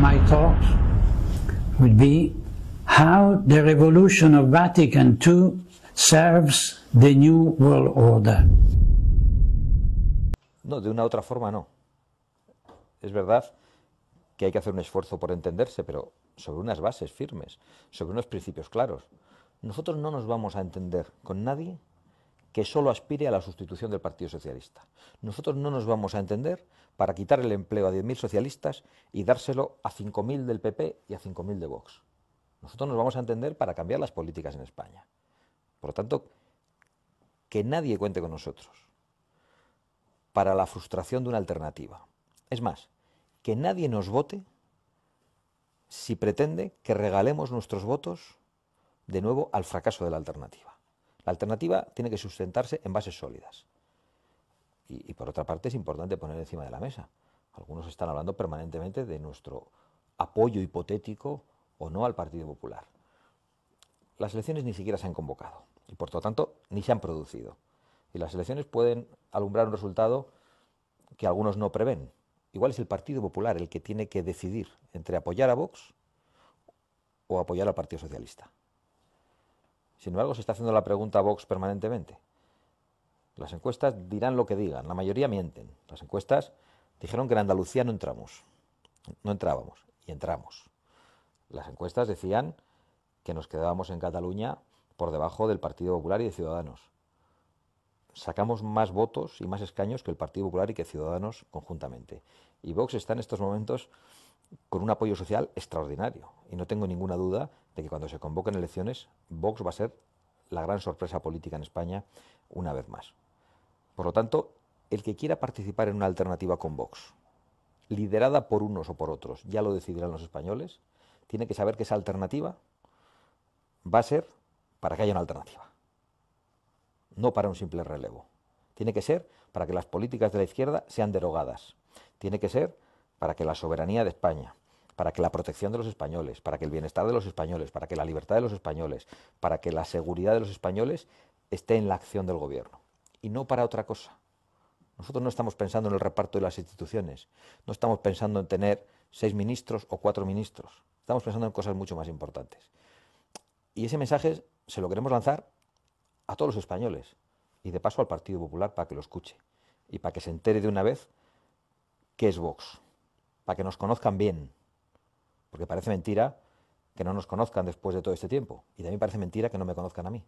my thoughts would be how the revolution of Vatican II serves the new world order. No, de una otra forma no. Es verdad que hay que hacer un esfuerzo por entenderse, pero sobre unas bases firmes, sobre unos principios claros. Nosotros no nos vamos a entender con nadie que solo aspire a la sustitución del Partido Socialista. Nosotros no nos vamos a entender para quitar el empleo a 10.000 socialistas y dárselo a 5.000 del PP y a 5.000 de Vox. Nosotros nos vamos a entender para cambiar las políticas en España. Por lo tanto, que nadie cuente con nosotros para la frustración de una alternativa. Es más, que nadie nos vote si pretende que regalemos nuestros votos de nuevo al fracaso de la alternativa. La alternativa tiene que sustentarse en bases sólidas. Y, por otra parte es importante poner encima de la mesa. Algunos están hablando permanentemente de nuestro apoyo hipotético o no al Partido Popular. Las elecciones ni siquiera se han convocado y por lo tanto ni se han producido. Y las elecciones pueden alumbrar un resultado que algunos no prevén. Igual es el Partido Popular el que tiene que decidir entre apoyar a Vox o apoyar al Partido Socialista. Sin embargo, se está haciendo la pregunta a Vox permanentemente. Las encuestas dirán lo que digan, la mayoría mienten. Las encuestas dijeron que en Andalucía no entramos, no entrábamos y entramos. Las encuestas decían que nos quedábamos en Cataluña por debajo del Partido Popular y de Ciudadanos. Sacamos más votos y más escaños que el Partido Popular y que Ciudadanos conjuntamente. Y Vox está en estos momentos con un apoyo social extraordinario. Y no tengo ninguna duda que cuando se convoquen elecciones, Vox va a ser la gran sorpresa política en España una vez más. Por lo tanto, el que quiera participar en una alternativa con Vox, liderada por unos o por otros, ya lo decidirán los españoles, tiene que saber que esa alternativa va a ser para que haya una alternativa, no para un simple relevo. Tiene que ser para que las políticas de la izquierda sean derogadas, tiene que ser para que la soberanía de España, para que la protección de los españoles, para que el bienestar de los españoles, para que la libertad de los españoles, para que la seguridad de los españoles esté en la acción del gobierno y no para otra cosa. Nosotros no estamos pensando en el reparto de las instituciones, no estamos pensando en tener seis ministros o cuatro ministros, estamos pensando en cosas mucho más importantes. Y ese mensaje se lo queremos lanzar a todos los españoles y de paso al Partido Popular para que lo escuche y para que se entere de una vez qué es Vox, para que nos conozcan bien, porque parece mentira que no nos conozcan después de todo este tiempo, y también parece mentira que no me conozcan a mí.